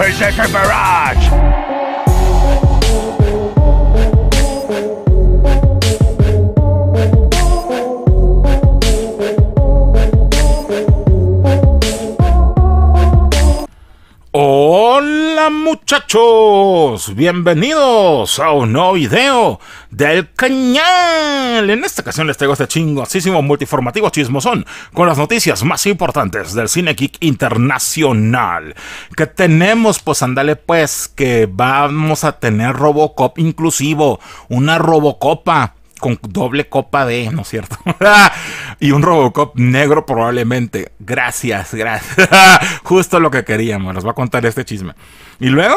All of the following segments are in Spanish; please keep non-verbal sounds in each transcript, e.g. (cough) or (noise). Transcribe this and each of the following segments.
Berserker Barrage! muchachos? Bienvenidos a un nuevo video del cañal. En esta ocasión les traigo este chingosísimo multiformativo chismosón con las noticias más importantes del Cine Geek Internacional. Que tenemos, pues andale pues, que vamos a tener Robocop inclusivo, una Robocopa con doble copa de, ¿no es cierto? (laughs) y un Robocop negro probablemente. Gracias, gracias. (laughs) Justo lo que queríamos. nos va a contar este chisme. Y luego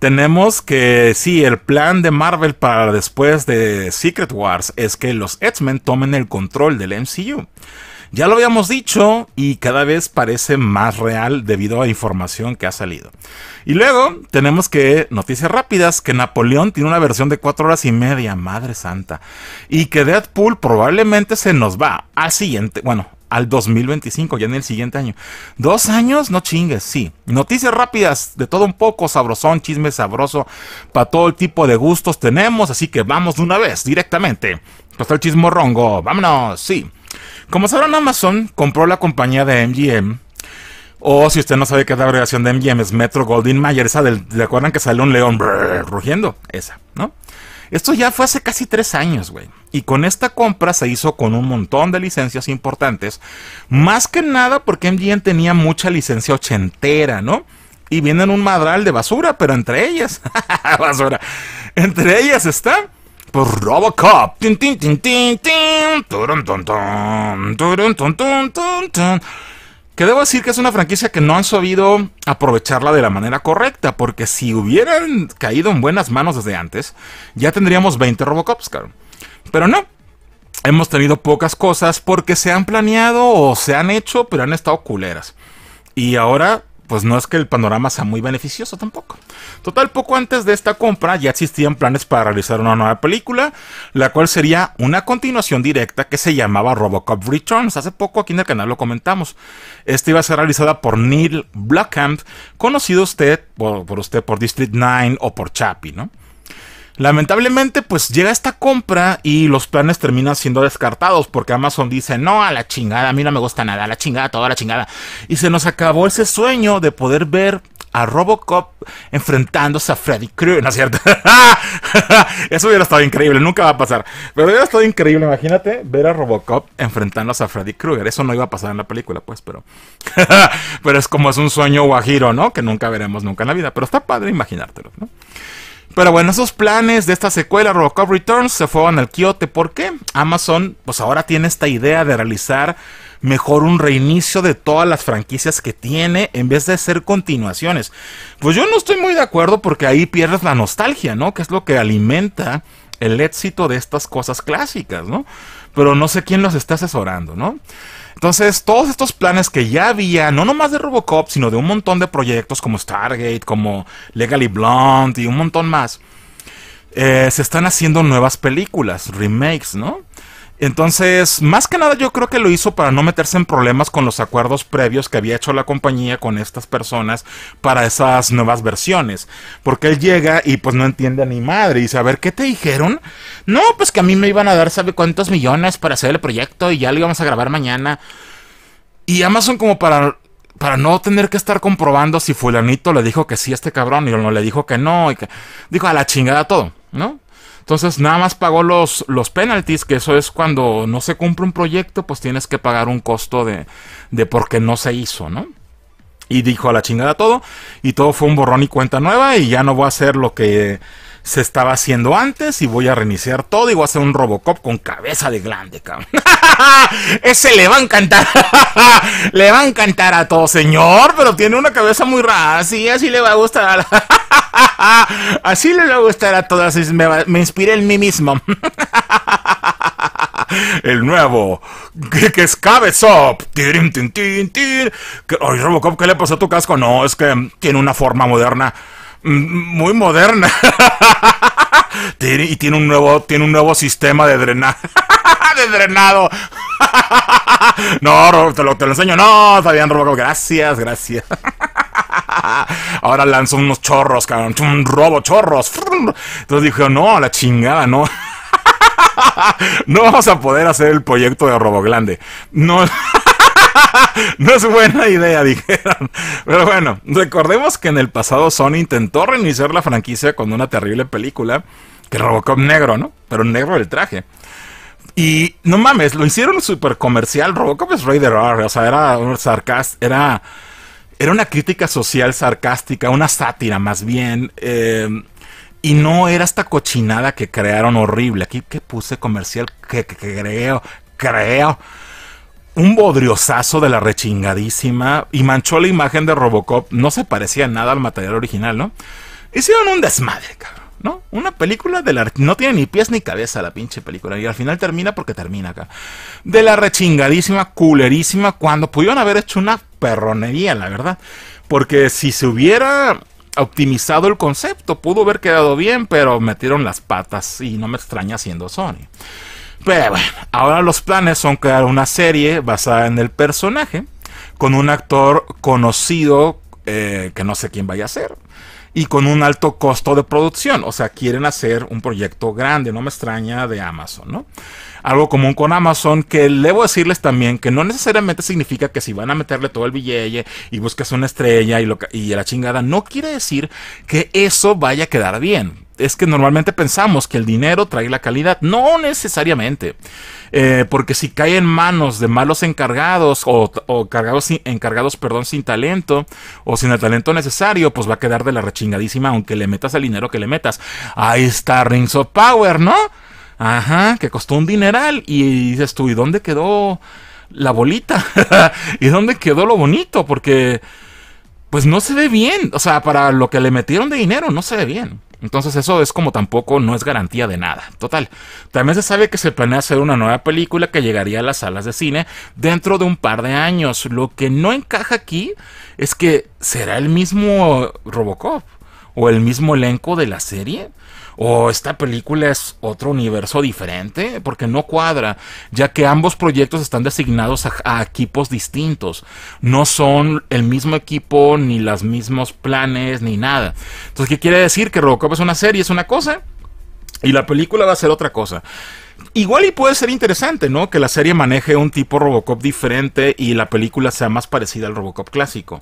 tenemos que, sí, el plan de Marvel para después de Secret Wars es que los X-Men tomen el control del MCU. Ya lo habíamos dicho y cada vez parece más real debido a información que ha salido. Y luego tenemos que, noticias rápidas, que Napoleón tiene una versión de cuatro horas y media, madre santa. Y que Deadpool probablemente se nos va al siguiente, bueno, al 2025, ya en el siguiente año. Dos años, no chingues, sí. Noticias rápidas, de todo un poco, sabrosón, chisme sabroso, para todo el tipo de gustos tenemos, así que vamos de una vez, directamente Está el chismorrongo. Vámonos, sí. Como sabrán, Amazon compró la compañía de MGM. O si usted no sabe qué es la abreviación de MGM, es Metro Goldwyn Mayer, esa ¿le acuerdan que sale un león rugiendo? Esa, ¿no? Esto ya fue hace casi tres años, güey. Y con esta compra se hizo con un montón de licencias importantes. Más que nada porque MGM tenía mucha licencia ochentera, ¿no? Y vienen un madral de basura, pero entre ellas, (laughs) basura, entre ellas está por Robocop. Que debo decir que es una franquicia que no han sabido aprovecharla de la manera correcta, porque si hubieran caído en buenas manos desde antes, ya tendríamos 20 Robocops, Pero no. Hemos tenido pocas cosas porque se han planeado o se han hecho, pero han estado culeras. Y ahora pues no es que el panorama sea muy beneficioso tampoco. Total, poco antes de esta compra ya existían planes para realizar una nueva película, la cual sería una continuación directa que se llamaba Robocop Returns. Hace poco aquí en el canal lo comentamos. Esta iba a ser realizada por Neil Blackham, conocido usted por, usted por District 9 o por Chappie, ¿no? Lamentablemente, pues llega esta compra y los planes terminan siendo descartados porque Amazon dice, no, a la chingada, a mí no me gusta nada, a la chingada, toda la chingada. Y se nos acabó ese sueño de poder ver a Robocop enfrentándose a Freddy Krueger, ¿no es cierto? (laughs) Eso hubiera estado increíble, nunca va a pasar. Pero hubiera estado increíble, imagínate ver a Robocop enfrentándose a Freddy Krueger. Eso no iba a pasar en la película, pues, pero. (laughs) pero es como es un sueño guajiro, ¿no? Que nunca veremos nunca en la vida. Pero está padre imaginártelo, ¿no? Pero bueno, esos planes de esta secuela Robocop Returns se fueron al quiote. ¿Por qué? Amazon pues ahora tiene esta idea de realizar mejor un reinicio de todas las franquicias que tiene en vez de hacer continuaciones. Pues yo no estoy muy de acuerdo porque ahí pierdes la nostalgia, ¿no? Que es lo que alimenta el éxito de estas cosas clásicas, ¿no? Pero no sé quién los está asesorando, ¿no? Entonces, todos estos planes que ya había, no nomás de Robocop, sino de un montón de proyectos como Stargate, como Legally Blonde y un montón más, eh, se están haciendo nuevas películas, remakes, ¿no? Entonces, más que nada yo creo que lo hizo para no meterse en problemas con los acuerdos previos que había hecho la compañía con estas personas para esas nuevas versiones. Porque él llega y pues no entiende a mi madre y dice, a ver, ¿qué te dijeron? No, pues que a mí me iban a dar sabe cuántos millones para hacer el proyecto y ya lo íbamos a grabar mañana. Y Amazon como para para no tener que estar comprobando si fulanito le dijo que sí a este cabrón y no le dijo que no. Y que... Dijo a la chingada todo, ¿no? Entonces nada más pagó los, los penalties, que eso es cuando no se cumple un proyecto, pues tienes que pagar un costo de, de porque no se hizo, ¿no? Y dijo a la chingada todo, y todo fue un borrón y cuenta nueva, y ya no voy a hacer lo que se estaba haciendo antes y voy a reiniciar todo y voy a hacer un Robocop con cabeza de glande, cabrón. (laughs) Ese le va a encantar. (laughs) le va a encantar a todo señor, pero tiene una cabeza muy rara. así así le va a gustar. (laughs) así le va a gustar a todas. Me, me inspiré en mí mismo. el nuevo que, es Cabezop. Ay, Robocop, ¿qué le pasó a tu casco? No, es que tiene una forma moderna muy moderna. (laughs) y tiene un nuevo, tiene un nuevo sistema de drenaje. (laughs) de drenado. (laughs) no, te lo, enseño. No, Fabián robo gracias, gracias. Ahora lanzó unos chorros, cabrón. Un robo chorros. Entonces dije, no, la chingada, no. No vamos a poder hacer el proyecto de grande No. (laughs) no es buena idea, dijeron. Pero bueno, recordemos que en el pasado Sony intentó reiniciar la franquicia con una terrible película que Robocop negro, ¿no? Pero negro el traje. Y no mames, lo hicieron súper comercial. Robocop es Raider R, o sea, era era era una crítica social sarcástica, una sátira más bien. Em, y no era esta cochinada que crearon horrible. Aquí que puse comercial que creo, creo un bodriosazo de la rechingadísima y manchó la imagen de Robocop. No se parecía nada al material original, ¿no? Hicieron un desmadre, cabrón, ¿no? Una película de la... No tiene ni pies ni cabeza la pinche película. Y al final termina porque termina acá. De la rechingadísima, culerísima, cuando pudieron haber hecho una perronería, la verdad. Porque si se hubiera optimizado el concepto, pudo haber quedado bien, pero metieron las patas y no me extraña siendo Sony. Pero bueno, ahora los planes son crear una serie basada en el personaje, con un actor conocido eh, que no sé quién vaya a ser, y con un alto costo de producción. O sea, quieren hacer un proyecto grande, no me extraña, de Amazon, ¿no? Algo común con Amazon que debo decirles también que no necesariamente significa que si van a meterle todo el billete y buscas una estrella y, y la chingada, no quiere decir que eso vaya a quedar bien es que normalmente pensamos que el dinero trae la calidad. No necesariamente. Eh, porque si cae en manos de malos encargados o, encargados perdón, sin talento o sin el talento necesario, pues va a quedar de la rechingadísima aunque le metas el dinero que le metas. Ahí está Rings of Power, ¿no? Ajá, que costó un dineral. Y dices tú, ¿y dónde quedó la bolita? (laughs) ¿Y dónde quedó lo bonito? Porque, pues no se ve bien. O sea, para lo que le metieron de dinero, no se ve bien. Entonces eso es como tampoco no es garantía de nada. Total, también se sabe que se planea hacer una nueva película que llegaría a las salas de cine dentro de un par de años. Lo que no encaja aquí es que será el mismo Robocop o el mismo elenco de la serie o esta película es otro universo diferente, porque no cuadra, ya que ambos proyectos están designados a, equipos distintos, no son el mismo equipo, ni los mismos planes, ni nada. Entonces, ¿qué quiere decir? Que Robocop es una serie, es una cosa, y la película va a ser otra cosa. Igual y puede ser interesante, ¿no? Que la serie maneje un tipo Robocop diferente y la película sea más parecida al Robocop clásico.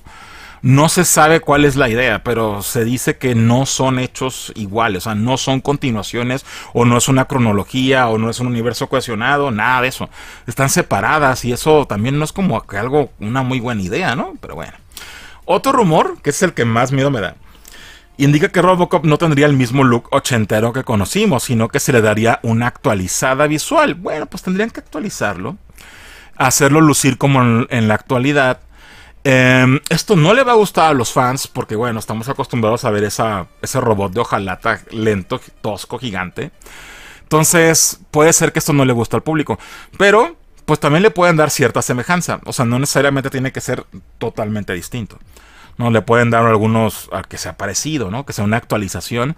No se sabe cuál es la idea, pero se dice que no son hechos iguales, o sea, no son continuaciones, o no es una cronología, o no es un universo cohesionado, nada de eso. Están separadas y eso también no es como que algo, una muy buena idea, ¿no? Pero bueno. Otro rumor, que es el que más miedo me da, indica que Robocop no tendría el mismo look ochentero que conocimos, sino que se le daría una actualizada visual. Bueno, pues tendrían que actualizarlo, hacerlo lucir como en la actualidad Em, esto no le va a gustar a los fans porque, bueno, estamos acostumbrados a ver esa, ese robot de hojalata lento, tosco, gigante. Entonces, puede ser que esto no le guste al público. Pero, pues también le pueden dar cierta semejanza. O sea, no necesariamente tiene que ser totalmente distinto. No, le pueden dar algunos a que sea parecido, Que sea una actualización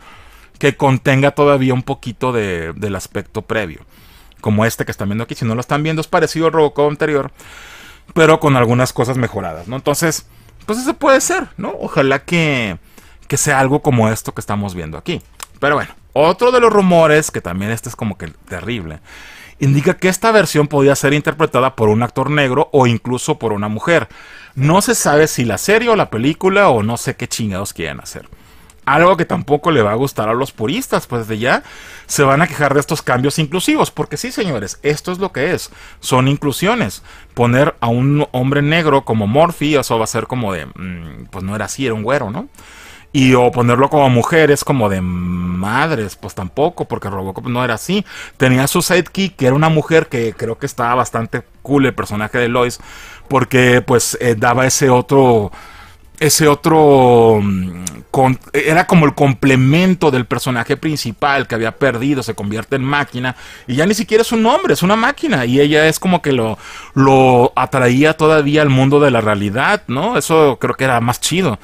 que contenga todavía un poquito del aspecto previo. Como este que están viendo aquí. Si no lo están viendo, es parecido al Robocop anterior pero con algunas cosas mejoradas, ¿no? Entonces, pues eso puede ser, ¿no? Ojalá que, sea algo como esto que estamos viendo aquí. Pero bueno, otro de los rumores, que también este es como que terrible, indica que esta versión podía ser interpretada por un actor negro o incluso por una mujer. No se sabe si la serie o la película o no sé qué chingados quieren hacer. Algo que tampoco le va a gustar a los puristas, pues de ya se van a quejar de estos cambios inclusivos, porque sí, señores, esto es lo que es, son inclusiones. Poner a un hombre negro como Morphy, eso va a ser como de, mm, pues no era así, era un güero, ¿no? Y o ponerlo como mujer es como de madres, pues tampoco, porque Robocop no era así. Tenía su sidekick, que era una mujer que creo que estaba bastante cool el personaje de Lois, porque pues eh, daba ese otro ese otro mm, era como el complemento del personaje principal que había perdido, se convierte en máquina y ya ni siquiera es un hombre, es una máquina y ella es como que lo, lo atraía todavía al mundo de la realidad, ¿no? Eso creo que era más chido.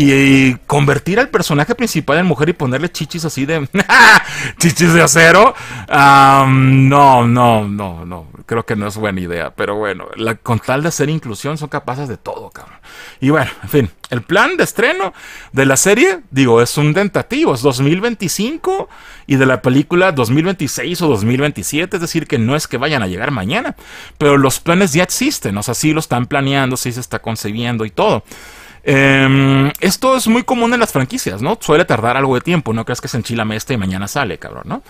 Y, convertir al personaje principal en mujer y ponerle chichis así de. (laughs) chichis de acero. no, no, no, no. Creo que no es buena idea. Pero bueno, con tal de hacer inclusión son capaces de todo, cabrón. Y bueno, en fin. El plan de estreno de la serie, digo, es un tentativo, es 2025 y de la película 2026 o 2027, es decir, que no es que vayan a llegar mañana, pero los planes ya existen, o sea, sí lo están planeando, sí se está concebiendo y todo. Em, esto es muy común en las franquicias, ¿no? Suele tardar algo de tiempo, no creas que se enchila este y mañana sale, cabrón, ¿no?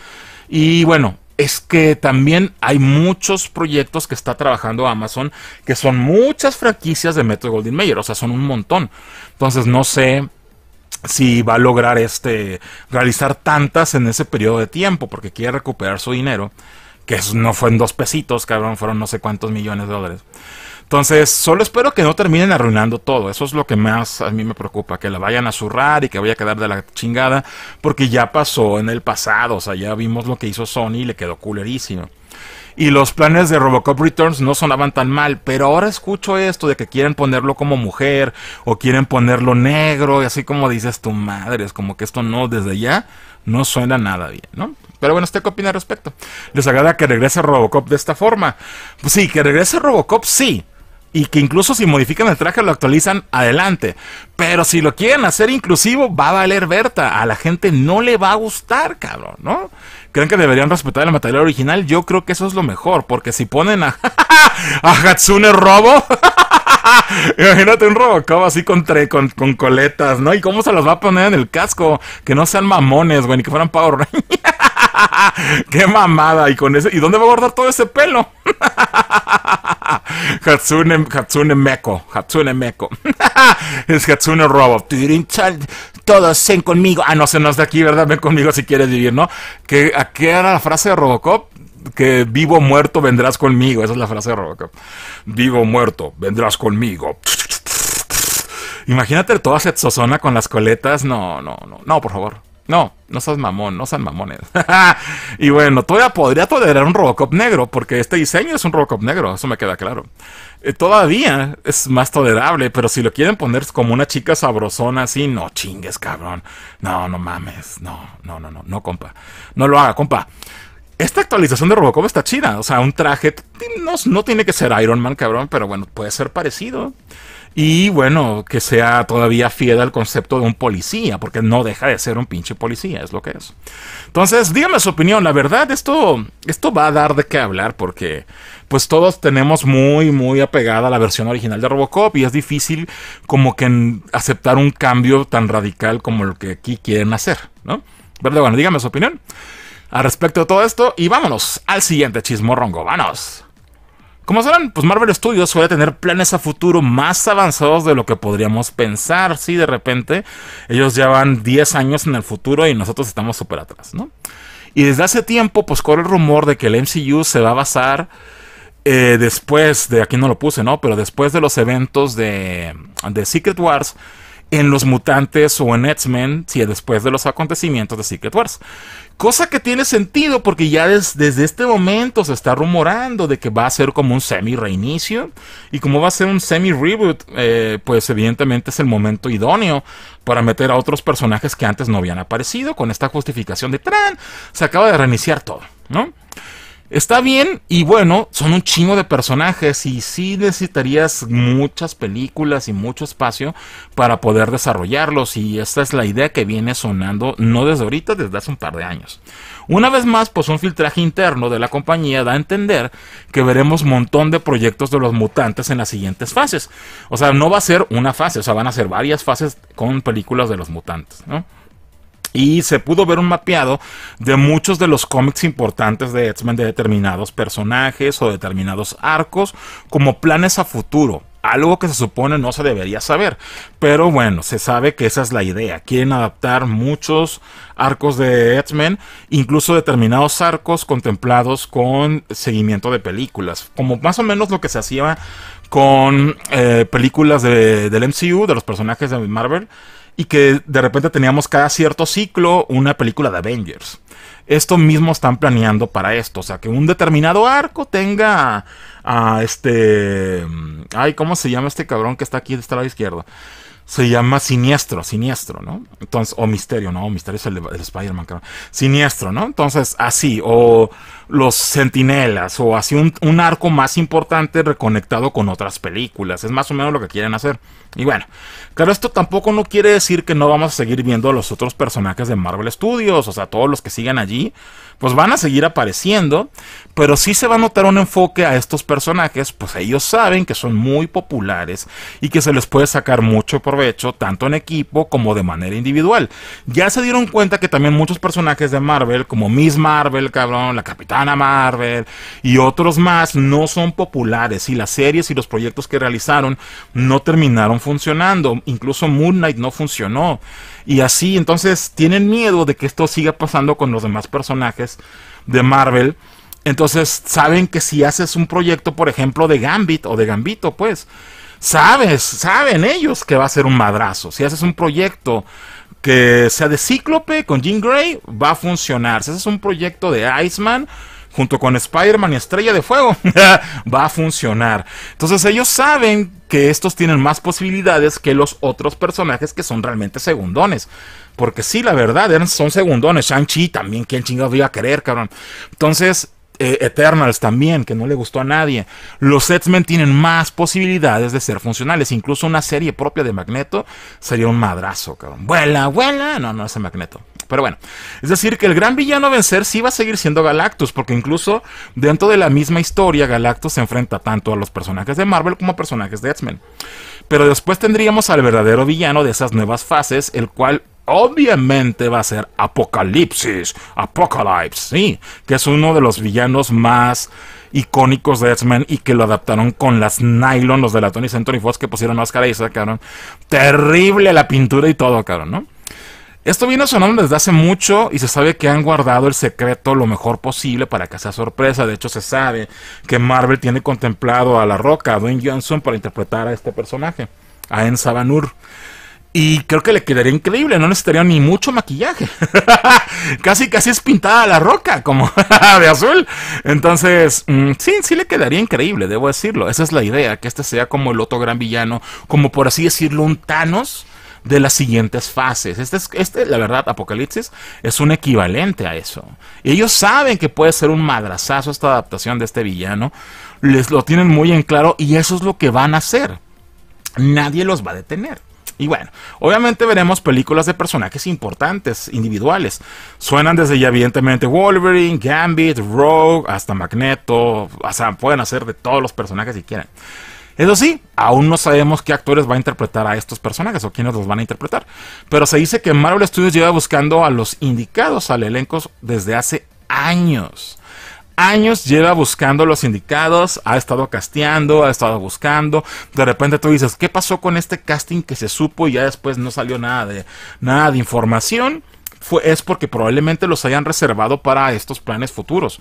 Y bueno, es que también hay muchos proyectos que está trabajando Amazon, que son muchas franquicias de Metro Golden Mayer, o sea, son un montón. Entonces, no sé si va a lograr este realizar tantas en ese periodo de tiempo, porque quiere recuperar su dinero, que no fue en dos pesitos, cabrón, fueron no sé cuántos millones de dólares. Entonces, solo espero que no terminen arruinando todo. Eso es lo que más a mí me preocupa, que la vayan a zurrar y que vaya a quedar de la chingada, porque ya pasó en el pasado. O sea, ya vimos lo que hizo Sony y le quedó culerísimo. Y los planes de Robocop Returns no sonaban tan mal, pero ahora escucho esto de que quieren ponerlo como mujer o quieren ponerlo negro y así como dices tu madre, es como que esto no, desde ya no suena nada bien, ¿no? Pero bueno, ¿usted qué opina al respecto? ¿Les agrada que regrese Robocop de esta forma? Pues sí, que regrese Robocop sí, y que incluso si modifican el traje lo actualizan, adelante. Pero si lo quieren hacer inclusivo, va a valer Berta. A la gente no le va a gustar, cabrón, ¿no? Creen que deberían respetar el material original. Yo creo que eso es lo mejor, porque si ponen a, (laughs) a Hatsune Robo, (laughs) imagínate un Robocop así con, con, coletas, ¿no? ¿Y cómo se los va a poner en el casco? Que no sean mamones, güey, ni que fueran Power Rangers. (laughs) (laughs) ¡Qué mamada! ¿Y, con ese, ¿Y dónde va a guardar todo ese pelo? Hatsune, (laughs) Hatsune Hatsune Meko. (laughs) es Hatsune Robot. Todos ven conmigo. Ah, no, se nos de aquí, ¿verdad? Ven conmigo si quieres vivir, ¿no? ¿Qué, ¿A qué era la frase de Robocop? que vivo muerto vendrás conmigo. Esa es la frase de Robocop. Vivo muerto, vendrás conmigo. Imagínate toda esa zona con las coletas. No, no, no. No, por favor. No, no seas mamón, no seas mamones. (laughs) y bueno, todavía podría tolerar un Robocop negro, porque este diseño es un Robocop negro, eso me queda claro. Eh, todavía es más tolerable, pero si lo quieren poner como una chica sabrosona así, no chingues, cabrón. No, no mames, no, no, no, no, no, compa. No lo haga, compa. Esta actualización de Robocop está chida, o sea, un traje no tiene que ser Iron Man, cabrón, pero bueno, puede ser parecido y bueno, que sea todavía fiel al concepto de un policía, porque no deja de ser un pinche policía, es lo que es. Entonces, díganme su opinión, la verdad, esto, esto va a dar de qué hablar, porque pues todos tenemos muy, muy apegada a la versión original de Robocop y es difícil como que aceptar un cambio tan radical como lo que aquí quieren hacer, ¿no? Pero bueno, díganme su opinión al respecto de todo esto y vámonos al siguiente chismorrongo, vámonos. Como saben, pues Marvel Studios suele tener planes a futuro más avanzados de lo que podríamos pensar. Si de repente ellos ya van 10 años en el futuro y nosotros estamos súper atrás, ¿no? Y desde hace tiempo, pues corre el rumor de que el MCU se va a basar eh, después de, aquí no lo puse, ¿no? Pero después de los eventos de, de Secret Wars en Los Mutantes o en X-Men, si después de los acontecimientos de Secret Wars. Cosa que tiene sentido porque ya desde este momento se está rumorando de que va a ser como un semi-reinicio. Y como va a ser un semi-reboot, eh, pues evidentemente es el momento idóneo para meter a otros personajes que antes no habían aparecido con esta justificación de Tran. Se acaba de reiniciar todo, ¿no? Está bien y bueno, son un chingo de personajes y sí necesitarías muchas películas y mucho espacio para poder desarrollarlos y esta es la idea que viene sonando no desde ahorita, desde hace un par de años. Una vez más, pues un filtraje interno de la compañía da a entender que veremos montón de proyectos de los mutantes en las siguientes fases. O sea, no va a ser una fase, o sea, van a ser varias fases con películas de los mutantes, ¿no? Y se pudo ver un mapeado de muchos de los cómics importantes de X-Men de determinados personajes o determinados arcos como planes a futuro. Algo que se supone no se debería saber. Pero bueno, se sabe que esa es la idea. Quieren adaptar muchos arcos de X-Men, incluso determinados arcos contemplados con seguimiento de películas. Como más o menos lo que se hacía con eh, películas del MCU, de los personajes de Marvel y que de repente teníamos cada cierto ciclo una película de Avengers. Esto mismo están planeando para esto, o sea, que un determinado arco tenga a, este... Mm, ay, ¿cómo se llama este cabrón que está aquí de este lado izquierdo? se llama Siniestro, Siniestro, ¿no? Entonces, o Misterio, ¿no? Misterio es el, Spider-Man, cabrón. Siniestro, ¿no? Entonces, así, o los Sentinelas. o así un, arco más importante reconectado con otras películas. Es más o menos lo que quieren hacer. Y bueno, claro, esto tampoco no quiere decir que no vamos a seguir viendo a los otros personajes de Marvel Studios, o sea, todos los que sigan allí, pues van a seguir apareciendo, pero sí se va a notar un enfoque a estos personajes, pues ellos saben que son muy populares y que se les puede sacar mucho provecho, tanto en equipo como de manera individual. Ya se dieron cuenta que también muchos personajes de Marvel, como Miss Marvel, cabrón, la Capitana Marvel y otros más, no son populares y las series y los proyectos que realizaron no terminaron funcionando funcionando, incluso Moon Knight no funcionó. Y así, entonces tienen miedo de que esto siga pasando con los demás personajes de Marvel. Entonces saben que si haces un proyecto, por ejemplo, de Gambit o de Gambito, pues, sabes, saben ellos que va a ser un madrazo. Si haces un proyecto que sea de Cíclope con Jean Grey, va a funcionar. Si haces un proyecto de Iceman, junto con Spider-Man y Estrella de Fuego, (laughs) va a funcionar. Entonces ellos saben que estos tienen más posibilidades que los otros personajes que son realmente segundones. Porque sí, la verdad, son segundones. Shang-Chi también, ¿quién chingados iba a querer, cabrón? Entonces, eh, Eternals también, que no le gustó a nadie. Los X-Men tienen más posibilidades de ser funcionales. Incluso una serie propia de Magneto sería un madrazo, cabrón. Vuela, vuela. No, no es Magneto. Pero bueno, es decir, que el gran villano vencer sí va a seguir siendo Galactus, porque incluso dentro de la misma historia, Galactus se enfrenta tanto a los personajes de Marvel como a personajes de X-Men. Pero después tendríamos al verdadero villano de esas nuevas fases, el cual obviamente va a ser Apocalipsis, Apocalypse, sí, que es uno de los villanos más icónicos de X-Men y que lo adaptaron con las nylon, los de la Tony Century Fox que pusieron máscara y sacaron Terrible la pintura y todo, caro ¿no? Esto viene sonando desde hace mucho y se sabe que han guardado el secreto lo mejor posible para que sea sorpresa. De hecho, se sabe que Marvel tiene contemplado a La Roca, a Dwayne Johnson, para interpretar a este personaje, a En Sabanur. Y creo que le quedaría increíble, no necesitaría ni mucho maquillaje. (laughs) casi, casi es pintada la roca, como (laughs) de azul. Entonces, mm, sí, sí le quedaría increíble, debo decirlo. Esa es la idea, que este sea como el otro gran villano, como por así decirlo, un Thanos de las siguientes fases. Este, es, este, la verdad, Apocalipsis es un equivalente a eso. Ellos saben que puede ser un madrazazo esta adaptación de este villano. Les lo tienen muy en claro y eso es lo que van a hacer. Nadie los va a detener. Y bueno, obviamente veremos películas de personajes importantes, individuales. Suenan desde ya evidentemente Wolverine, Gambit, Rogue, hasta Magneto. O sea, pueden hacer de todos los personajes si quieren. Eso sí, aún no sabemos qué actores va a interpretar a estos personajes o quiénes los van a interpretar, pero se dice que Marvel Studios lleva buscando a los indicados al elenco desde hace años. Años lleva buscando los indicados, ha estado casteando, ha estado buscando. De repente tú dices, ¿qué pasó con este casting que se supo y ya después no salió nada de, nada de información? es porque probablemente los hayan reservado para estos planes futuros.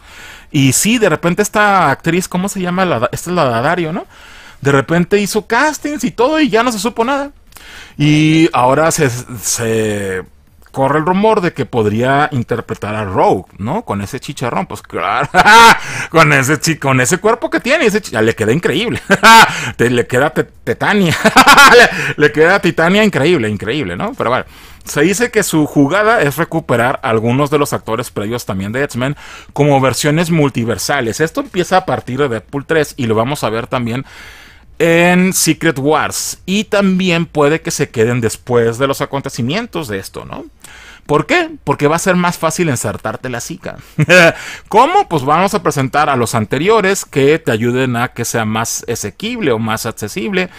Y sí, de repente esta actriz, ¿cómo se llama? esta es la Dario, ¿no? de repente hizo castings y todo y ya no se supo nada. Y ahora se, corre el rumor de que podría interpretar a Rogue, ¿no? Con ese chicharrón, pues claro, (laughs) con ese con ese cuerpo que tiene, ese le queda increíble, (laughs) le queda Titania, (laughs) le, queda Titania increíble, increíble, ¿no? Pero bueno, se dice que su jugada es recuperar algunos de los actores previos también de X-Men como versiones multiversales. Esto empieza a partir de Deadpool 3 y lo vamos a ver también en Secret Wars y también puede que se queden después de los acontecimientos de esto, ¿no? ¿Por qué? Porque va a ser más fácil ensartarte la cica. (laughs) ¿Cómo? Pues vamos a presentar a los anteriores que te ayuden a que sea más asequible o más accesible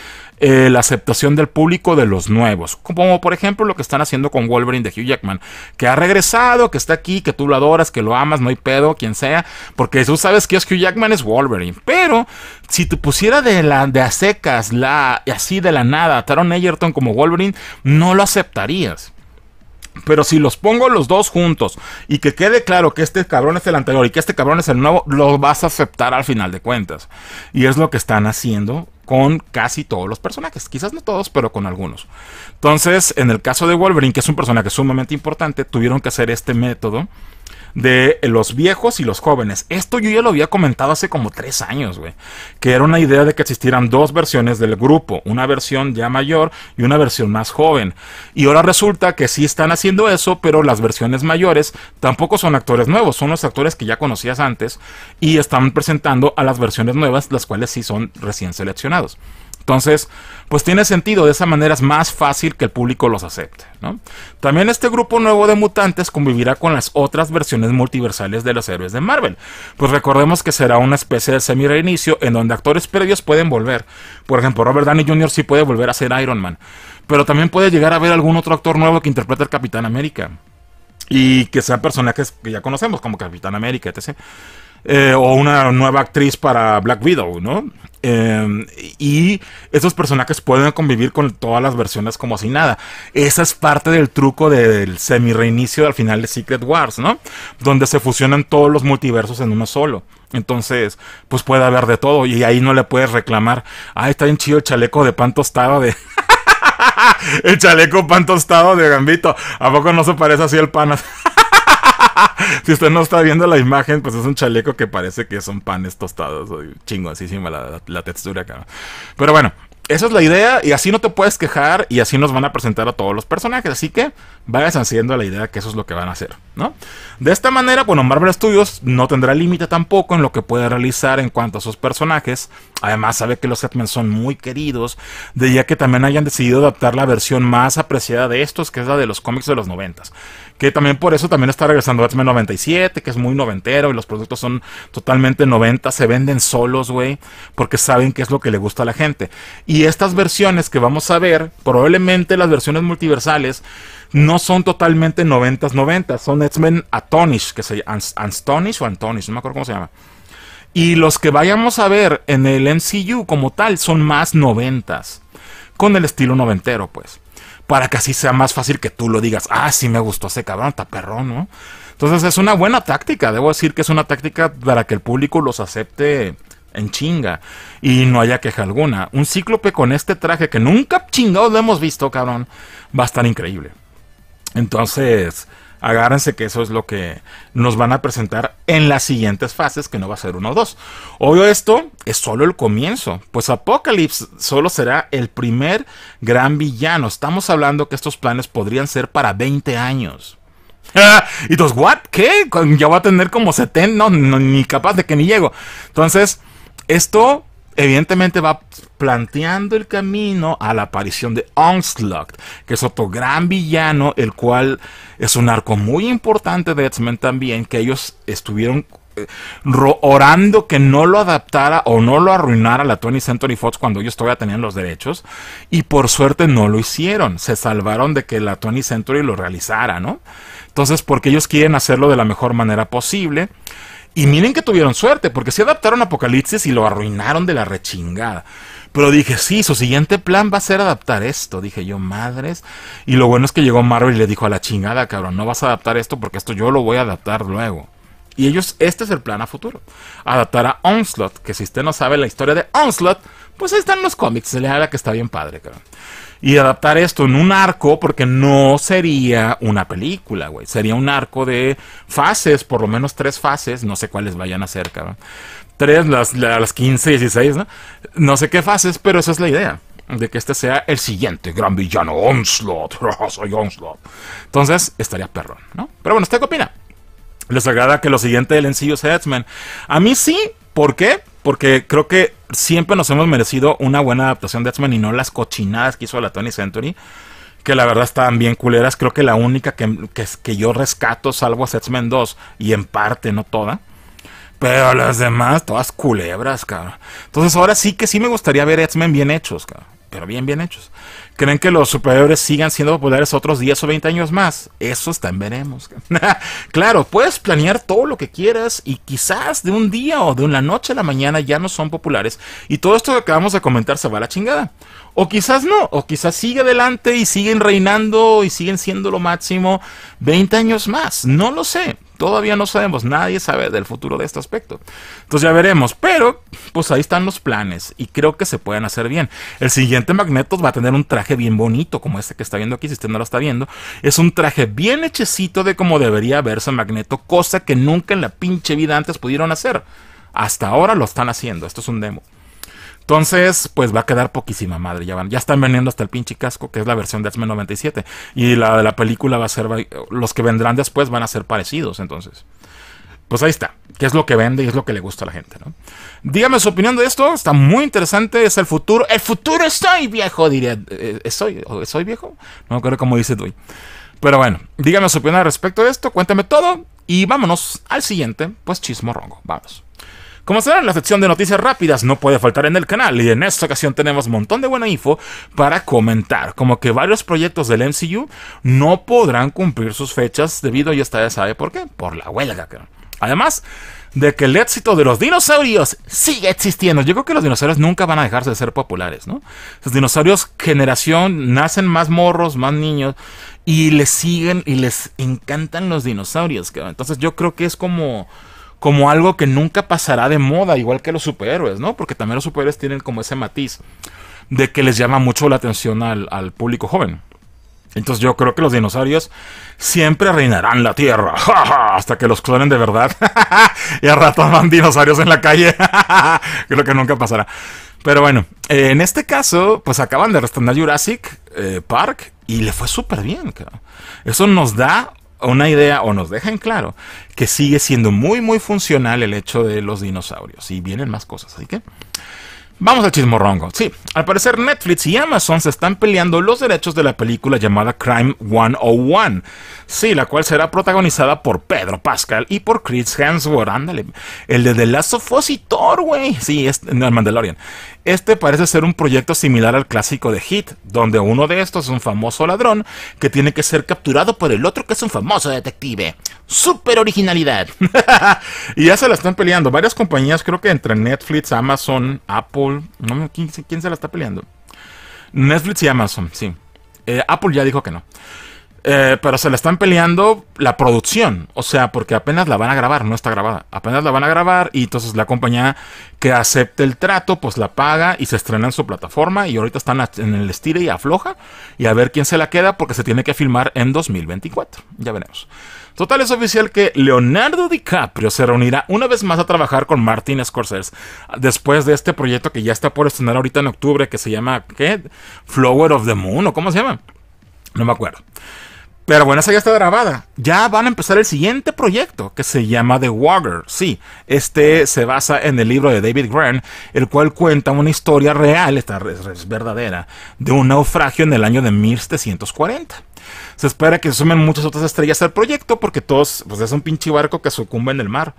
eh, la aceptación del público de los nuevos. Como por ejemplo lo que están haciendo con Wolverine de Hugh Jackman, que ha regresado, que está aquí, que tú lo adoras, que lo amas, no hay pedo, quien sea, porque tú sabes que es Hugh Jackman es Wolverine. Pero si te pusiera de, la, de a secas, así de la nada, Taron Egerton como Wolverine, no lo aceptarías. Pero si los pongo los dos juntos y que quede claro que este cabrón es el anterior y que este cabrón es el nuevo, lo vas a aceptar al final de cuentas. Y es lo que están haciendo con casi todos los personajes. Quizás no todos, pero con algunos. Entonces, en el caso de Wolverine, que es un personaje sumamente importante, tuvieron que hacer este método de los viejos y los jóvenes. Esto yo ya lo había comentado hace como tres años, güey. Que era una idea de que existieran dos versiones del grupo, una versión ya mayor y una versión más joven. Y ahora resulta que sí están haciendo eso, pero las versiones mayores tampoco son actores nuevos, son los actores que ya conocías antes y están presentando a las versiones nuevas, las cuales sí son recién seleccionados. Entonces, pues tiene sentido, de esa manera es más fácil que el público los acepte. ¿no? También este grupo nuevo de mutantes convivirá con las otras versiones multiversales de los héroes de Marvel. Pues recordemos que será una especie de semi-reinicio en donde actores previos pueden volver. Por ejemplo, Robert Downey Jr. sí puede volver a ser Iron Man, pero también puede llegar a ver algún otro actor nuevo que interprete al Capitán América. Y que sean personajes que ya conocemos, como Capitán América, etc. Eh, o una nueva actriz para Black Widow, ¿no? Em, y esos personajes pueden convivir con todas las versiones como si nada. Esa es parte del truco del semi-reinicio al final de Secret Wars, ¿no? Donde se fusionan todos los multiversos en uno solo. Entonces, pues puede haber de todo. Y ahí no le puedes reclamar, ah, está bien chido el chaleco de pan tostado de... (laughs) el chaleco pan tostado de Gambito. ¿A poco no se parece así el pan? (laughs) (laughs) si usted no está viendo la imagen, pues es un chaleco que parece que son panes tostados. así la, la textura, cabrón. Pero bueno, esa es la idea y así no te puedes quejar y así nos van a presentar a todos los personajes. Así que vayas haciendo la idea que eso es lo que van a hacer, ¿no? De esta manera, bueno, Marvel Studios no tendrá límite tampoco en lo que puede realizar en cuanto a sus personajes. Además, sabe que los Hetman son muy queridos, de ya que también hayan decidido adaptar la versión más apreciada de estos, que es la de los cómics de los noventas que también por eso también está regresando Batman 97, que es muy noventero y los productos son totalmente 90, se venden solos, güey, porque saben qué es lo que le gusta a la gente. Y estas versiones que vamos a ver, probablemente las versiones multiversales, no son totalmente 90 noventas. 90 son X-Men Atonish, que se llama, Anstonish o Antonish, no me acuerdo cómo se llama. Y los que vayamos a ver en el MCU como tal son más noventas, con el estilo noventero, pues para que así sea más fácil que tú lo digas. Ah, sí me gustó ese cabrón, está perrón, ¿no? Entonces es una buena táctica, debo decir que es una táctica para que el público los acepte en chinga y no haya queja alguna. Un cíclope con este traje que nunca chingados lo hemos visto, cabrón, va a estar increíble. Entonces, Agárrense que eso es lo que nos van a presentar en las siguientes fases, que no va a ser uno o dos. Obvio, esto es solo el comienzo, pues Apocalypse solo será el primer gran villano. Estamos hablando que estos planes podrían ser para 20 años. (laughs) y entonces, ¿what? ¿Qué? Ya voy a tener como 70, no, ni capaz de que ni llego. Entonces, esto evidentemente va planteando el camino a la aparición de Onslaught, que es otro gran villano, el cual es un arco muy importante de X-Men también, que ellos estuvieron eh, orando que no lo adaptara o no lo arruinara la Tony th Century Fox cuando ellos todavía tenían los derechos. Y por suerte no lo hicieron. Se salvaron de que la Tony th Century lo realizara, ¿no? Entonces, porque ellos quieren hacerlo de la mejor manera posible. Y miren que tuvieron suerte, porque se adaptaron a Apocalipsis y lo arruinaron de la rechingada. Pero dije, sí, su siguiente plan va a ser adaptar esto. Dije yo, madres. Y lo bueno es que llegó Marvel y le dijo a la chingada, cabrón, no vas a adaptar esto porque esto yo lo voy a adaptar luego. Y ellos, este es el plan a futuro. Adaptar a Onslaught, que si usted no sabe la historia de Onslaught, pues ahí están los cómics, se le habla que está bien padre, cabrón y adaptar esto en un arco, porque no sería una película, güey. Sería un arco de fases, por lo menos tres fases, no sé cuáles vayan a ser, cabrón. Tres, las, las 15, 16, ¿no? No sé qué fases, pero esa es la idea. De que este sea el siguiente gran villano, Onslaught. (laughs) Soy Onslaught. Entonces, estaría perrón, ¿no? Pero bueno, ¿usted qué opina? ¿Les agrada que lo siguiente del sencillo sea x A mí sí, ¿por qué? porque creo que siempre nos hemos merecido una buena adaptación de X-Men y no las cochinadas que hizo la Tony Century, que la verdad estaban bien culeras. Creo que la única que, que, yo rescato, salvo a X-Men 2, y en parte, no toda. Pero las demás, todas culebras, cabrón. Entonces ahora sí que sí me gustaría ver X-Men bien hechos, cabrón pero bien, bien hechos. ¿Creen que los superiores sigan siendo populares otros 10 o 20 años más? Eso está en veremos. (laughs) claro, puedes planear todo lo que quieras y quizás de un día o de una noche a la mañana ya no son populares y todo esto que acabamos de comentar se va a la chingada. O quizás no, o quizás sigue adelante y siguen reinando y siguen siendo lo máximo 20 años más. No lo sé. Todavía no sabemos, nadie sabe del futuro de este aspecto. Entonces ya veremos, pero pues ahí están los planes y creo que se pueden hacer bien. El siguiente Magneto va a tener un traje bien bonito, como este que está viendo aquí, si usted no lo está viendo. Es un traje bien hechecito de como debería verse Magneto, cosa que nunca en la pinche vida antes pudieron hacer. Hasta ahora lo están haciendo, esto es un demo. Entonces, pues va a quedar poquísima madre. Ya, van, ya están vendiendo hasta el pinche casco, que es la versión de x 97. Y la de la película va a ser. Eh, los que vendrán después van a ser parecidos. Entonces, pues ahí está. que es lo que vende y es lo que le gusta a la gente? ¿no? Dígame su opinión de esto. Está muy interesante. Es el futuro. El futuro estoy viejo, diría. Eh, ¿Soy, ¿soy viejo? No me acuerdo cómo dice Dui. Pero bueno, dígame su opinión al respecto de esto. Cuéntame todo. Y vámonos al siguiente, pues chismorrongo. Vamos. Como saben, la sección de noticias rápidas, no puede faltar en el canal y en esta ocasión tenemos un montón de buena info para comentar, como que varios proyectos del MCU no podrán cumplir sus fechas debido, a, esta ya sabe por qué, por la huelga. Además de que el éxito de los dinosaurios sigue existiendo. Yo creo que los dinosaurios nunca van a dejarse de ser populares, ¿no? Los dinosaurios generación nacen más morros, más niños y les siguen y les encantan los dinosaurios. Entonces yo creo que es como como algo que nunca pasará de moda, igual que los superhéroes, ¿no? Porque también los superhéroes tienen como ese matiz de que les llama mucho la atención al, público joven. Entonces yo creo que los dinosaurios siempre reinarán la Tierra. (laughs) Hasta que los clonen de verdad. (laughs) y a rato van dinosaurios en la calle. (laughs) creo que nunca pasará. Pero bueno, eh, en este caso, pues acaban de restaurar Jurassic eh, Park y le fue súper bien. ¿no? Eso nos da una idea o nos dejan claro que sigue siendo muy muy funcional el hecho de los dinosaurios y vienen más cosas, así que vamos al chismorrongo. Sí, al parecer Netflix y Amazon se están peleando los derechos de la película llamada Crime 101. Sí, la cual será protagonizada por Pedro Pascal y por Chris Hemsworth, ándale, el de The Last of Us y Thor, güey. Sí, es, no, Mandalorian. Este parece ser un proyecto similar al clásico de Hit, donde uno de estos es un famoso ladrón que tiene que ser capturado por el otro que es un famoso detective. ¡Super originalidad! (laughs) y ya se la están peleando. Varias compañías, creo que entre Netflix, Amazon, Apple. ¿Quién, se la está peleando? Netflix y Amazon, sí. Eh, Apple ya dijo que no. Eh, pero se la están peleando la producción. O sea, porque apenas la van a grabar, no está grabada. Apenas la van a grabar y entonces la compañía que acepte el trato, pues la paga y se estrena en su plataforma. Y ahorita están en el estire y afloja. Y a ver quién se la queda porque se tiene que filmar en 2024. Ya veremos. Total es oficial que Leonardo DiCaprio se reunirá una vez más a trabajar con Martin Scorsese después de este proyecto que ya está por estrenar ahorita en octubre que se llama ¿qué? Flower of the Moon o cómo se llama. No me acuerdo. Pero bueno, esa ya está grabada. Ya van a empezar el siguiente proyecto que se llama The Walker. Sí, este se basa en el libro de David Grant, el cual cuenta una historia real, esta es verdadera, de un naufragio en el año de 1740. Se espera que se sumen muchas otras estrellas al proyecto porque todos, pues es un pinche barco que sucumbe en el mar.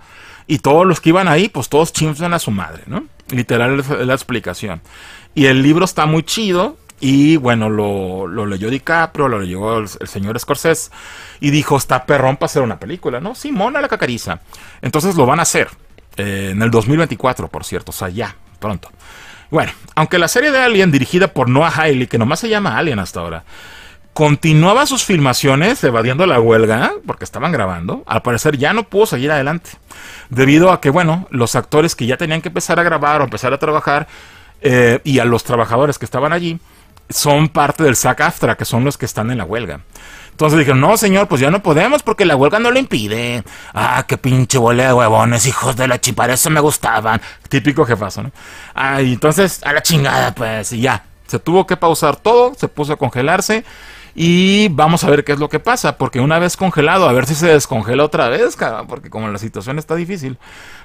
Y todos los que iban ahí, pues todos chinchan a su madre, ¿no? Literal es la explicación. Y el libro está muy chido, y bueno, lo, lo leyó DiCaprio, lo leyó el, señor Scorsese y dijo, está perrón para hacer una película, ¿no? Simona la cacariza. Entonces lo van a hacer eh, en el 2024, por cierto, o sea, ya, pronto. Bueno, aunque la serie de Alien dirigida por Noah Hailey, que nomás se llama Alien hasta ahora, continuaba sus filmaciones evadiendo la huelga, porque estaban grabando, al parecer ya no pudo seguir adelante, debido a que, bueno, los actores que ya tenían que empezar a grabar o empezar a trabajar, eh, y a los trabajadores que estaban allí, son parte del SAC AFTRA, que son los que están en la huelga. Entonces dijeron, no señor, pues ya no podemos porque la huelga no lo impide. Ah, qué pinche bola de huevones, hijos de la chipar, eso me gustaban. Típico jefazo, ¿no? Ah, entonces, a la chingada, pues, y ya. Se tuvo que pausar todo, se puso a congelarse. Y vamos a ver qué es lo que pasa, porque una vez congelado, a ver si se descongela otra vez, cabrón. porque como la situación está difícil,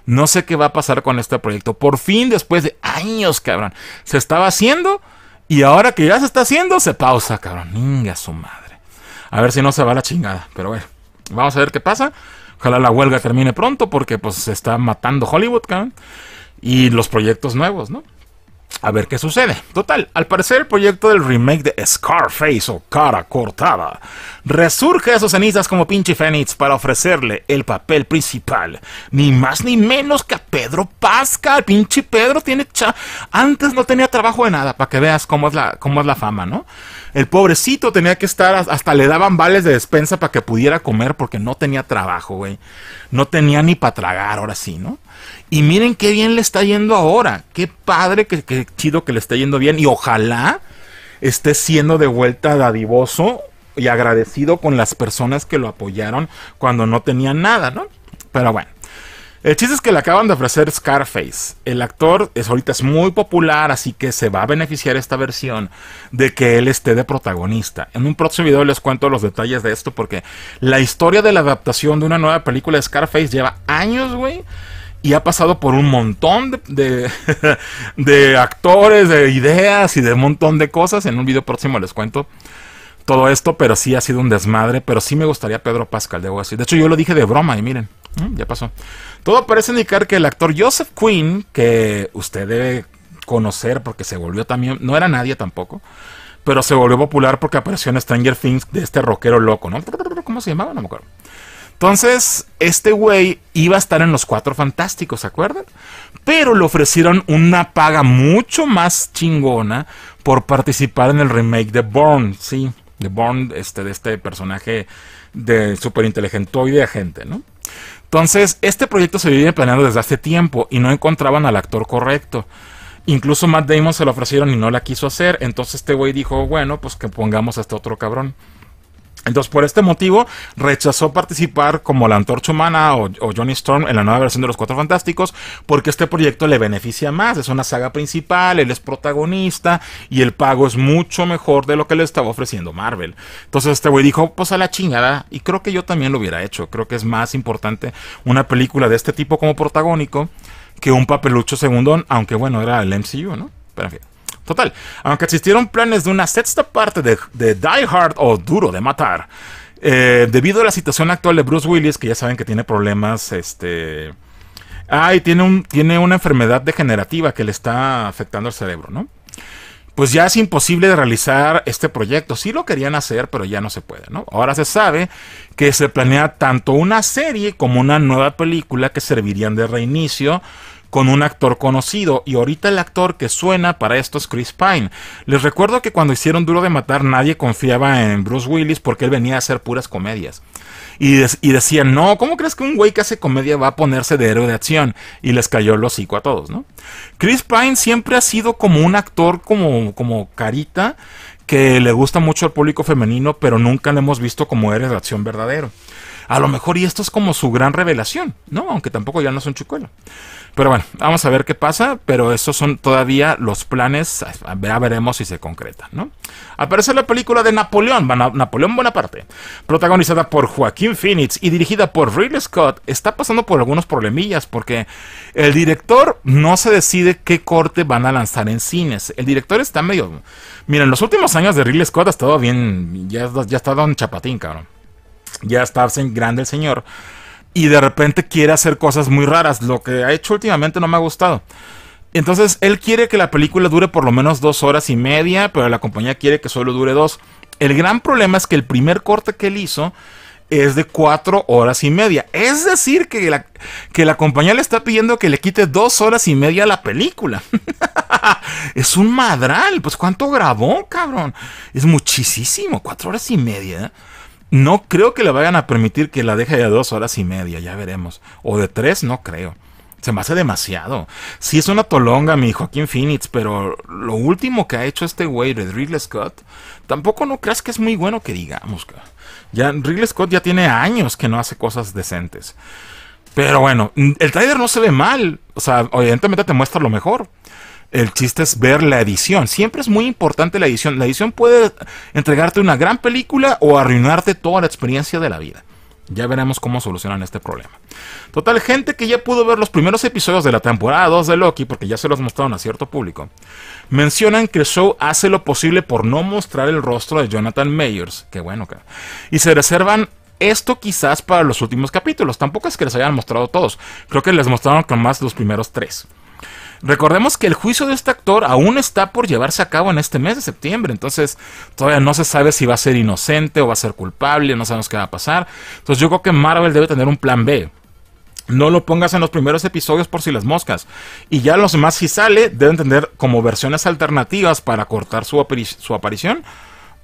no sé qué va a pasar con este proyecto. Por fin, después de años, cabrón, se estaba haciendo, y ahora que ya se está haciendo, se pausa, cabrón. a su madre. A ver si no se va la chingada. Pero bueno, vamos a ver qué pasa. Ojalá la huelga termine pronto porque pues se está matando Hollywood, cabrón. Y los proyectos nuevos, ¿no? a ver qué sucede. Total, al parecer el proyecto del remake de Scarface o Cara Cortada resurge a sus cenizas como pinche Fénix para ofrecerle el papel principal, ni más ni menos que a Pedro Pascal. Pinche Pedro tiene cha... antes no tenía trabajo de nada, para que veas cómo es la cómo es la fama, ¿no? El pobrecito tenía que estar hasta le daban vales de despensa para que pudiera comer porque no tenía trabajo, güey. No tenía ni para tragar, ahora sí, ¿no? Y miren qué bien le está yendo ahora. Qué padre, qué, chido que le está yendo bien. Y ojalá esté siendo de vuelta dadivoso y agradecido con las personas que lo apoyaron cuando no tenía nada, ¿no? Pero bueno. El chiste es que le acaban de ofrecer Scarface. El actor es, ahorita es muy popular, así que se va a beneficiar esta versión de que él esté de protagonista. En un próximo video les cuento los detalles de esto porque la historia de la adaptación de una nueva película de Scarface lleva años, güey y ha pasado por un montón de, (laughs) de, actores, de ideas y de un montón de cosas. En un video próximo les cuento todo esto, pero sí ha sido un desmadre. Pero sí me gustaría Pedro Pascal, debo decir. De hecho, yo lo dije de broma y miren, ya pasó. Todo parece indicar que el actor Joseph Quinn, que usted debe conocer porque se volvió también, no era nadie tampoco, pero se volvió popular porque apareció en Stranger Things de este rockero loco, ¿no? ¿Cómo se llamaba? No me acuerdo. Entonces, este güey iba a estar en los Cuatro Fantásticos, ¿se acuerdan? Pero le ofrecieron una paga mucho más chingona por participar en el remake de Bourne, sí, de Bourne, este, de este personaje de de agente, ¿no? Entonces, este proyecto se vivía planeando desde hace tiempo y no encontraban al actor correcto. Incluso Matt Damon se lo ofrecieron y no la quiso hacer. Entonces este güey dijo, bueno, pues que pongamos a este otro cabrón. Entonces, por este motivo, rechazó participar como la Antorcha Humana o, Johnny Storm en la nueva versión de Los Cuatro Fantásticos, porque este proyecto le beneficia más. Es una saga principal, él es protagonista y el pago es mucho mejor de lo que le estaba ofreciendo Marvel. Entonces, este güey dijo: Pues a la chingada, y creo que yo también lo hubiera hecho. Creo que es más importante una película de este tipo como protagónico que un papelucho segundón, aunque bueno, era el MCU, ¿no? Pero en fin. Total, aunque existieron planes de una sexta parte de, Die Hard o Duro de Matar, eh, debido a la situación actual de Bruce Willis, que ya saben que tiene problemas, este... ay tiene, un, tiene una enfermedad degenerativa que le está afectando al cerebro, ¿no? Pues ya es imposible de realizar este proyecto. Sí lo querían hacer, pero ya no se puede, ¿no? Ahora se sabe que se planea tanto una serie como una nueva película que servirían de reinicio con un actor conocido y ahorita el actor que suena para esto es Chris Pine. Les recuerdo que cuando hicieron Duro de Matar nadie confiaba en Bruce Willis porque él venía a hacer puras comedias. Y, decían, no, ¿cómo crees que un güey que hace comedia va a ponerse de héroe de acción? Y les cayó el hocico a todos, ¿no? Chris Pine siempre ha sido como un actor como, como carita que le gusta mucho al público femenino, pero nunca le hemos visto como héroe de acción verdadero. A lo mejor y esto es como su gran revelación, ¿no? Aunque tampoco ya no es un chucuelo. Pero bueno, vamos a ver qué pasa, pero esos son todavía los planes, ya veremos si se concretan, ¿no? Aparece la película de Napoleón, Napoleón Bonaparte, protagonizada por Joaquín Phoenix y dirigida por Ridley Scott, está pasando por algunos problemillas porque el director no se decide qué corte van a lanzar en cines. El director está medio... Miren, los últimos años de Ridley Scott ha estado bien, ya, ya está Don Chapatín, cabrón. Ya está grande el señor y de repente quiere hacer cosas muy raras. Lo que ha hecho últimamente no me ha gustado. Entonces él quiere que la película dure por lo menos dos horas y media, pero la compañía quiere que solo dure dos. El gran problema es que el primer corte que él hizo es de cuatro horas y media. Es decir, que la, que la compañía le está pidiendo que le quite dos horas y media a la película. (laughs) es un madral. Pues cuánto grabó, cabrón. Es muchísimo, cuatro horas y media. No creo que le vayan a permitir que la deje de dos horas y media, ya veremos. O de tres, no creo. Se me hace demasiado. Sí es una tolonga, mi Joaquín Phoenix, pero lo último que ha hecho este güey de Ridley Scott, tampoco no creas que es muy bueno que digamos. Ya, Ridley Scott ya tiene años que no hace cosas decentes. Pero bueno, el trailer no se ve mal. O sea, evidentemente te muestra lo mejor el chiste es ver la edición. Siempre es muy importante la edición. La edición puede entregarte una gran película o arruinarte toda la experiencia de la vida. Ya veremos cómo solucionan este problema. Total, gente que ya pudo ver los primeros episodios de la temporada 2 de Loki, porque ya se los mostraron a cierto público, mencionan que el show hace lo posible por no mostrar el rostro de Jonathan Mayers, Qué bueno, cara, y se reservan esto quizás para los últimos capítulos. Tampoco es que les hayan mostrado todos, creo que les mostraron con más los primeros tres. Recordemos que el juicio de este actor aún está por llevarse a cabo en este mes de septiembre, entonces todavía no se sabe si va a ser inocente o va a ser culpable, no sabemos qué va a pasar. Entonces yo creo que Marvel debe tener un plan B. No lo pongas en los primeros episodios por si las moscas. Y ya los demás si sale deben tener como versiones alternativas para cortar su, su aparición.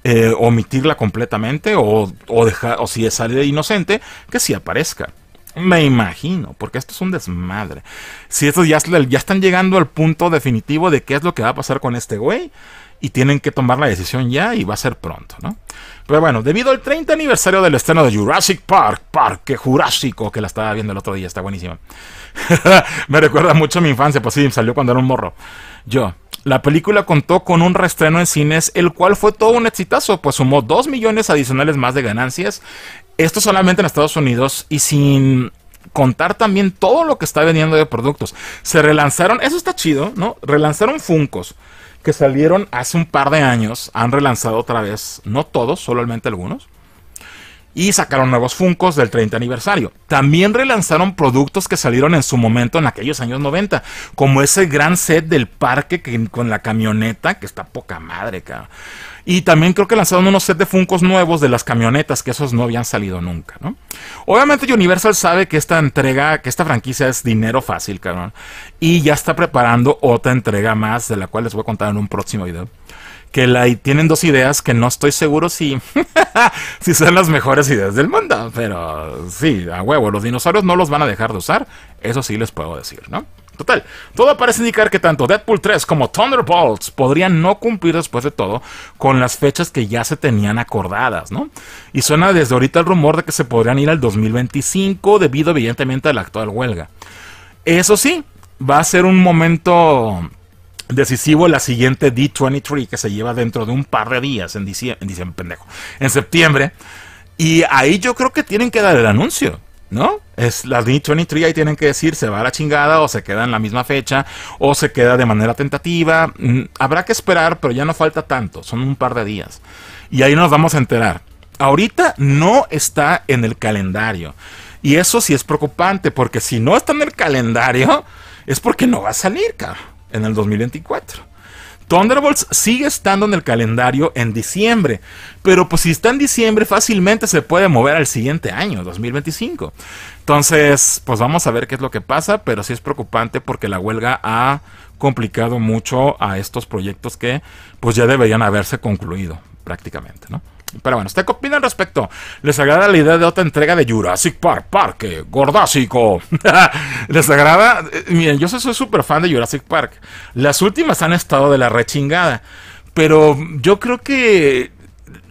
Eh, omitirla completamente o, o, dejar, o si sale inocente, que si aparezca. Me imagino, porque esto es un desmadre. Si estos ya, ya están llegando al punto definitivo de qué es lo que va a pasar con este güey y tienen que tomar la decisión ya y va a ser pronto, ¿no? Pero bueno, debido al 30 aniversario del estreno de Jurassic Park, Parque Jurásico, que la estaba viendo el otro día, está buenísima. (laughs) Me recuerda mucho a mi infancia, pues sí, salió cuando era un morro. Yo, la película contó con un reestreno en cines, el cual fue todo un exitazo, pues sumó 2 millones adicionales más de ganancias esto solamente en Estados Unidos y sin contar también todo lo que está vendiendo de productos. Se relanzaron, eso está chido, ¿no? Relanzaron Funcos que salieron hace un par de años, han relanzado otra vez, no todos, solamente algunos y sacaron nuevos Funcos del 30 aniversario. También relanzaron productos que salieron en su momento en aquellos años 90, como ese gran set del parque con la camioneta, que está poca madre, cabrón. Y también creo que lanzaron unos set de Funcos nuevos de las camionetas, que esos no habían salido nunca, ¿no? Obviamente Universal sabe que esta entrega, que esta franquicia es dinero fácil, cabrón. Y ya está preparando otra entrega más, de la cual les voy a contar en un próximo video que la, tienen dos ideas que no estoy seguro si, (laughs) si son las mejores ideas del mundo, pero sí, a huevo, los dinosaurios no los van a dejar de usar, eso sí les puedo decir, ¿no? Total, todo parece indicar que tanto Deadpool 3 como Thunderbolts podrían no cumplir después de todo con las fechas que ya se tenían acordadas, ¿no? Y suena desde ahorita el rumor de que se podrían ir al 2025 debido evidentemente a la actual huelga. Eso sí, va a ser un momento decisivo la siguiente D23 que se lleva dentro de un par de días en diciembre, en septiembre. Y ahí yo creo que tienen que dar el anuncio. ¿no? Es la D23 ahí tienen que decir se va a la chingada o se queda en la misma fecha o se queda de manera tentativa. Mm, habrá que esperar, pero ya no falta tanto, son un par de días. Y ahí nos vamos a enterar. Ahorita no está en el calendario. Y eso sí es preocupante, porque si no está en el calendario, es porque no va a salir, cabrón en el 2024. Thunderbolts sigue estando en el calendario en diciembre, pero pues si está en diciembre fácilmente se puede mover al siguiente año, 2025. Entonces, pues vamos a ver qué es lo que pasa, pero sí es preocupante porque la huelga ha complicado mucho a estos proyectos que pues ya deberían haberse concluido prácticamente, ¿no? Pero bueno, ¿usted qué opina al respecto? ¿Les agrada la idea de otra entrega de Jurassic Park? Parque, gordásico. (laughs) ¿Les agrada? Eh, miren, yo soy súper fan de Jurassic Park. Las últimas han estado de la rechingada. Pero yo creo que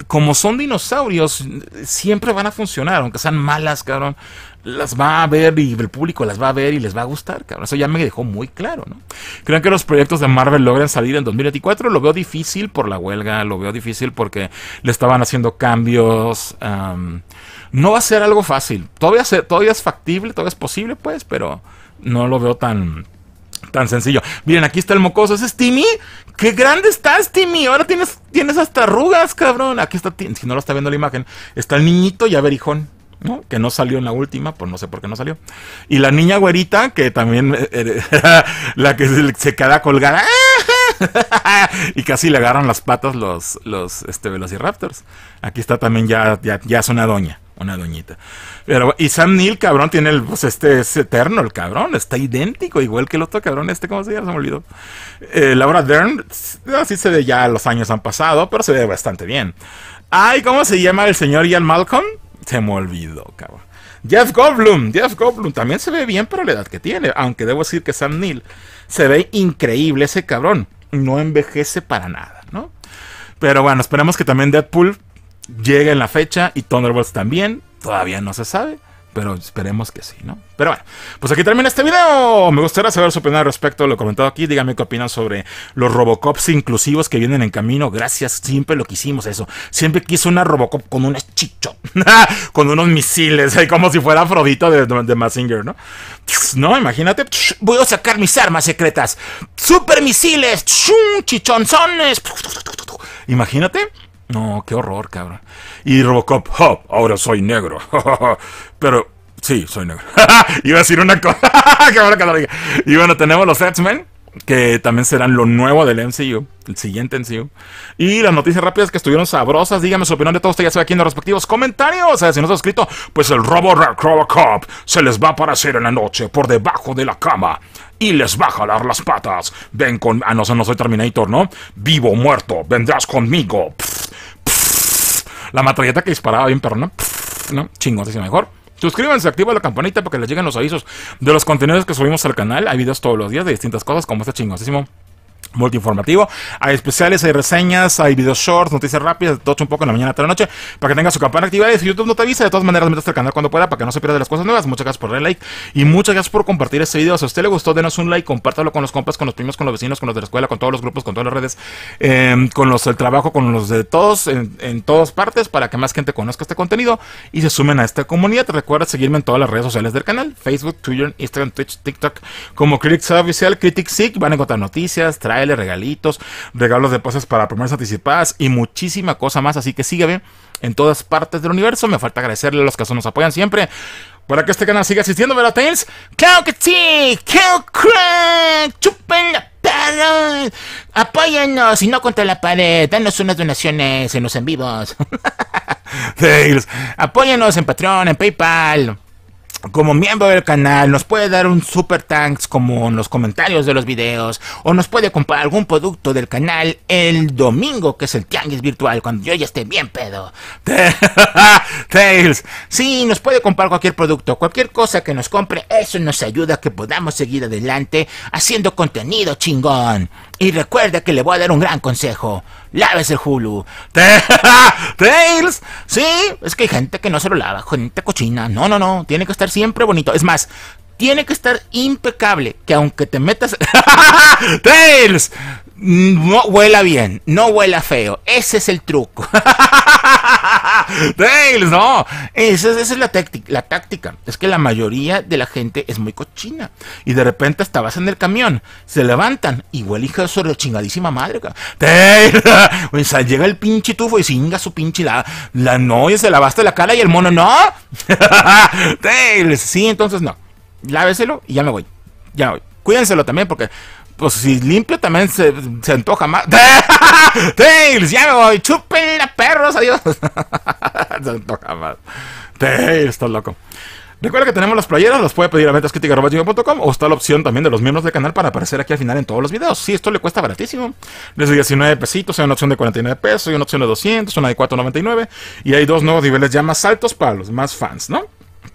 como son dinosaurios, siempre van a funcionar, aunque sean malas, cabrón las va a ver y el público las va a ver y les va a gustar, cabrón. Eso ya me dejó muy claro, ¿no? ¿Creen que los proyectos de Marvel logran salir en 2024? Lo veo difícil por la huelga, lo veo difícil porque le estaban haciendo cambios. no va a ser algo fácil. Todavía, todavía es factible, todavía es posible, pues, pero no lo veo tan, tan sencillo. Miren, aquí está el mocoso. ¿Ese es Timmy? ¡Qué grande estás, Timmy! Ahora tienes, tienes hasta arrugas, cabrón. Aquí está, si no lo está viendo la imagen, está el niñito y averijón. Que no salió en la última, pues no sé por qué no salió. Y la niña güerita, que también eh, eh, (laughs) la que se queda colgada. (laughs) y casi le agarran las patas los, los este, velociraptors. Aquí está también ya, ya, es una doña una doñita. Pero, y Sam Neill, cabrón, tiene el, pues este es eterno, el cabrón, está idéntico, igual que el otro cabrón, este, ¿cómo se llama? Se me olvidó. Eh, Laura Dern, así se ve ya, los años han pasado, pero se ve bastante bien. Ay, ¿cómo se llama el señor Ian Malcolm? Se me olvidó, cabrón. Jeff Goldblum, Jeff Goblum también se ve bien para la edad que tiene, aunque debo decir que Sam Neill se ve increíble ese cabrón, no envejece para nada, ¿no? Pero bueno, esperemos que también Deadpool llegue en la fecha y Thunderbolts también, todavía no se sabe. Pero esperemos que sí, ¿no? Pero bueno, pues aquí termina este video. Me gustaría saber su opinión al respecto lo comentado aquí. Dígame qué opinan sobre los Robocops inclusivos que vienen en camino. Gracias, siempre lo quisimos eso. Siempre quise una Robocop con un chicho, (laughs) con unos misiles, (laughs) como si fuera Afrodita de, de Massinger, ¿no? No, imagínate, voy a sacar mis armas secretas. Super misiles, chichonzones. Imagínate. No, qué horror, cabrón. Y Robocop, oh, ahora soy negro. (laughs) Pero sí, soy negro. (laughs) Iba a decir una cosa. (laughs) y bueno, tenemos los X-Men, que también serán lo nuevo del MCU, el siguiente MCU. Y las noticias rápidas que estuvieron sabrosas. Díganme su opinión de todos ustedes, ya ve aquí en los respectivos comentarios. O sea, si no se ha suscrito, pues el Robo Robocop se les va a aparecer en la noche por debajo de la cama y les va a jalar las patas. Ven con. Ah, no, no soy Terminator, ¿no? Vivo muerto, vendrás conmigo la matralleta que disparaba bien, pero no, no, mejor. Suscríbanse, activa la campanita para que les lleguen los avisos de los contenidos que subimos al canal. Hay videos todos los días de distintas cosas como este chingosísimo informativo Hay especiales, hay reseñas, hay videos shorts, noticias rápidas, todo un poco en la mañana, hasta la noche, para que tenga su campana activada. Y si YouTube no te avisa, de todas maneras, métete al canal cuando pueda para que no se pierda las cosas nuevas. Muchas gracias por darle like y muchas gracias por compartir este video. Si a usted le gustó, denos un like, compártalo con los compas, con los primos, con los vecinos, con los de la escuela, con todos los grupos, con todas las redes, em, con los del trabajo, con los de todos, en, todas partes, para que más gente conozca este contenido y se sumen a esta comunidad. Recuerda seguirme en todas las redes sociales del canal, Facebook, Twitter, Instagram, Twitch, TikTok, como Critics Oficial, Critic Sick. Van a encontrar noticias, trae regalitos, regalos de pases para primeras anticipadas y muchísima cosa más. Así que sígueme en todas partes del universo. Me falta agradecerle a los que nos apoyan siempre. Para que este canal siga existiendo, ¿verdad, Tails? ¡Claro que sí! ¡Claro ¡Chupen la pared! ¡Apóyanos! Y no contra la pared. Danos unas donaciones en los en vivos. (laughs) Tails, ¡Apóyanos en Patreon, en PayPal como miembro del canal nos puede dar un super thanks como en los comentarios de los videos o nos puede comprar algún producto del canal el domingo que es el tianguis virtual cuando yo ya esté bien pedo. (laughs) Tails, sí, nos puede comprar cualquier producto, cualquier cosa que nos compre, eso nos ayuda a que podamos seguir adelante haciendo contenido chingón. Y recuerda que le voy a dar un gran consejo lávese Hulu. (laughs) Tails, sí, es que hay gente que no se lo lava, gente cochina. No, no, no, tiene que estar siempre bonito. Es más, tiene que estar impecable, que aunque te metas... (laughs) Tails, no huela bien, no huela feo. Ese es el truco. (laughs) Tails, no. Esa, es la, la táctica. Es que la mayoría de la gente es muy cochina. Y de repente estabas en el camión, se levantan y huele hija sobre chingadísima madre. Tails. (laughs) O sea, llega el pinche tufo y singa su pinche la, la novia, se lavaste la cara y el mono no. (laughs) Tails, sí, entonces no. Láveselo y ya me voy. Ya me voy. también porque pues si limpio también se, se antoja más. (laughs) Tails, ya me voy. Chupen a perros, adiós. (laughs) se antoja más. Tails, estás loco. Recuerda que tenemos las playeras, los puede pedir a ventascritica.com o está la opción también de los miembros del canal para aparecer aquí al final en todos los videos. Sí, esto le cuesta baratísimo. Desde 19 pesitos hay una opción de 49 pesos, hay una opción de 200, una de 4.99 y hay dos nuevos niveles ya más altos para los más fans, ¿no?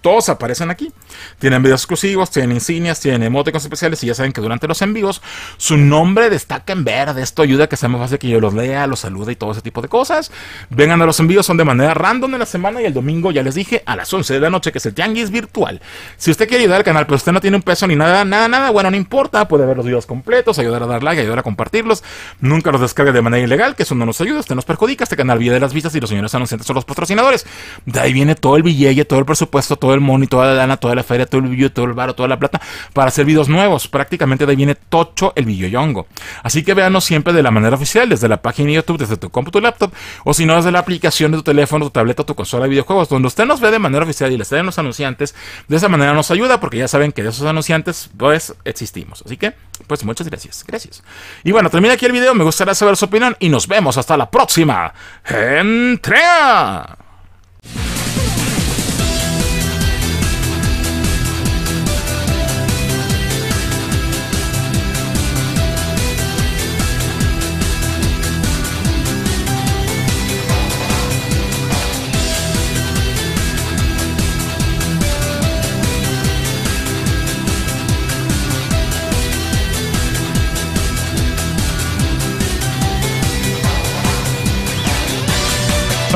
todos aparecen aquí. Tienen videos exclusivos, tienen insignias, tienen emoticons especiales y ya saben que durante los envíos, su nombre destaca en verde. Esto ayuda a que sea más fácil que yo los lea, los salude y todo ese tipo de cosas. Vengan a los envíos, son de manera random en la semana y el domingo, ya les dije, a las 11 de la noche, que es el Tianguis virtual. Si usted quiere ayudar al canal, pero usted no tiene un peso ni nada, nada, nada, bueno, no importa, puede ver los videos completos, ayudar a dar like, ayudar a compartirlos. Nunca los descargue de manera ilegal, que eso no nos ayuda, usted nos perjudica. Este canal vive de las vistas y los señores anunciantes son los patrocinadores. De ahí viene todo el billete, todo el presupuesto, todo el money, toda la lana, toda la feria, todo el billo, todo el varo, toda la plata, para hacer videos nuevos. Prácticamente de ahí viene tocho el billoyongo. Así que véanos siempre de la manera oficial, desde la página de YouTube, desde tu compu, tu laptop, o si no, desde la aplicación de tu teléfono, tu tableta, tu consola de videojuegos, donde usted nos ve de manera oficial y les traen los anunciantes. De esa manera nos ayuda, porque ya saben que de esos anunciantes, pues, existimos. Así que, pues, muchas gracias. Gracias. Y bueno, termina aquí el video. Me gustaría saber su opinión y nos vemos hasta la próxima. ¡Entrea!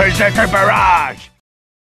Berserker Barrage!